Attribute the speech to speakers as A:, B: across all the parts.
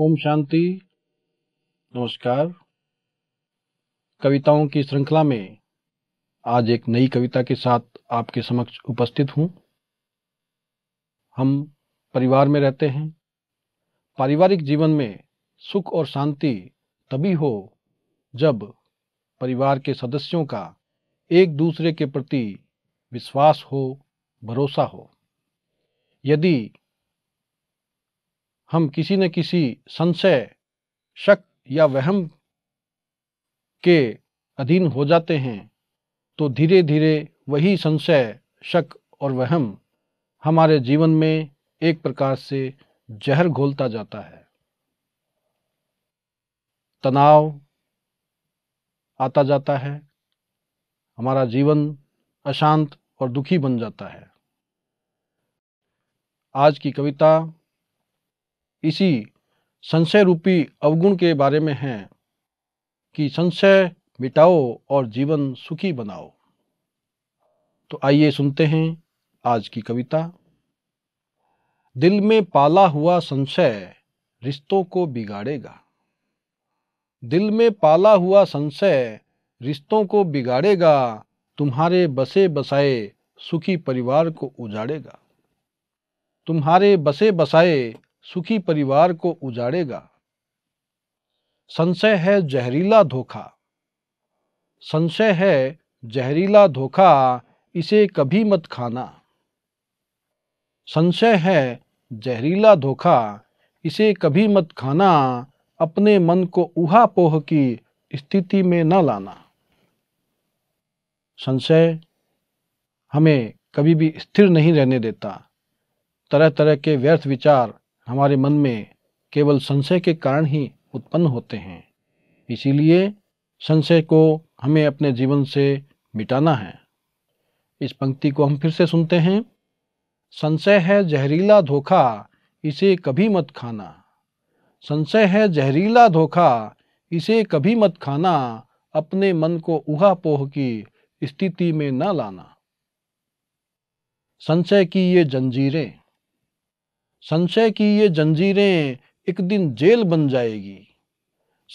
A: ओम शांति नमस्कार कविताओं की श्रृंखला में आज एक नई कविता के साथ आपके समक्ष उपस्थित हूं हम परिवार में रहते हैं पारिवारिक जीवन में सुख और शांति तभी हो जब परिवार के सदस्यों का एक दूसरे के प्रति विश्वास हो भरोसा हो यदि हम किसी न किसी संशय शक या वहम के अधीन हो जाते हैं तो धीरे धीरे वही संशय शक और वहम हमारे जीवन में एक प्रकार से जहर घोलता जाता है तनाव आता जाता है हमारा जीवन अशांत और दुखी बन जाता है आज की कविता इसी संशय रूपी अवगुण के बारे में है कि संशय मिटाओ और जीवन सुखी बनाओ तो आइए सुनते हैं आज की कविता दिल में पाला हुआ संशय रिश्तों को बिगाड़ेगा दिल में पाला हुआ संशय रिश्तों को बिगाड़ेगा तुम्हारे बसे बसाए सुखी परिवार को उजाड़ेगा तुम्हारे बसे बसाए सुखी परिवार को उजाड़ेगा संशय है जहरीला धोखा संशय है जहरीला धोखा इसे कभी मत खाना संशय है जहरीला धोखा इसे कभी मत खाना अपने मन को पोह की स्थिति में न लाना संशय हमें कभी भी स्थिर नहीं रहने देता तरह तरह के व्यर्थ विचार हमारे मन में केवल संशय के कारण ही उत्पन्न होते हैं इसीलिए संशय को हमें अपने जीवन से मिटाना है इस पंक्ति को हम फिर से सुनते हैं संशय है जहरीला धोखा इसे कभी मत खाना संशय है जहरीला धोखा इसे कभी मत खाना अपने मन को उहा पोह की स्थिति में न लाना संशय की ये जंजीरें संशय की ये जंजीरें एक दिन जेल बन जाएगी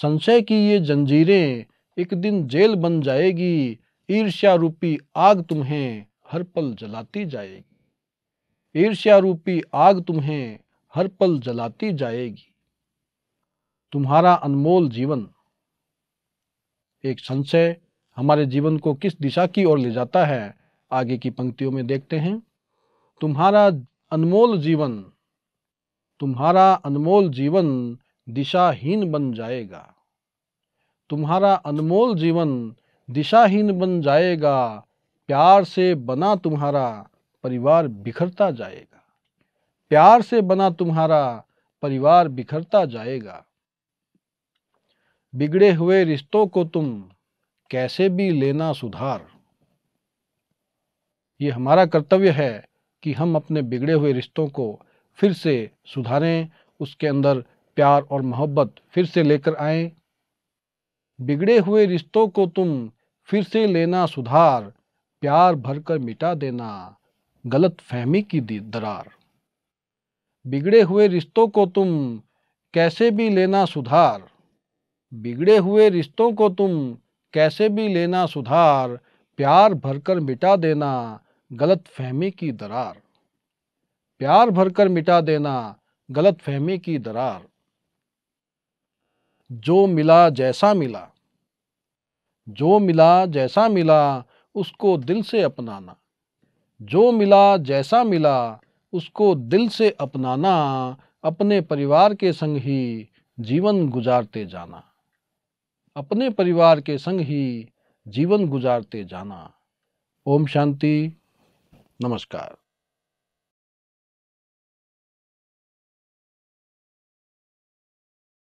A: संशय की ये जंजीरें एक दिन जेल बन जाएगी ईर्ष्या रूपी आग तुम्हें हर पल जलाती जाएगी ईर्ष्या रूपी आग तुम्हें हर पल जलाती जाएगी तुम्हारा अनमोल जीवन एक संशय हमारे जीवन को किस दिशा की ओर ले जाता है आगे की पंक्तियों में देखते हैं तुम्हारा अनमोल जीवन तुम्हारा अनमोल जीवन दिशाहीन बन जाएगा तुम्हारा अनमोल जीवन दिशाहीन बन जाएगा प्यार से बना तुम्हारा परिवार बिखरता जाएगा प्यार से बना तुम्हारा परिवार बिखरता जाएगा बिगड़े हुए रिश्तों को तुम कैसे भी लेना सुधार ये हमारा कर्तव्य है कि हम अपने बिगड़े हुए रिश्तों को फिर से सुधारें उसके अंदर प्यार और मोहब्बत फिर से लेकर आए बिगड़े हुए रिश्तों को तुम फिर से लेना सुधार प्यार भरकर मिटा देना गलत फहमी की दरार बिगड़े हुए रिश्तों को तुम कैसे भी लेना सुधार बिगड़े हुए रिश्तों को तुम कैसे भी लेना सुधार प्यार भरकर मिटा देना गलत फहमी की दरार प्यार भरकर मिटा देना गलत फहमी की दरार जो मिला जैसा मिला जो मिला जैसा मिला उसको दिल से अपनाना जो मिला जैसा मिला उसको दिल से अपनाना अपने परिवार के संग ही जीवन गुजारते जाना अपने परिवार के संग ही जीवन गुजारते जाना ओम शांति नमस्कार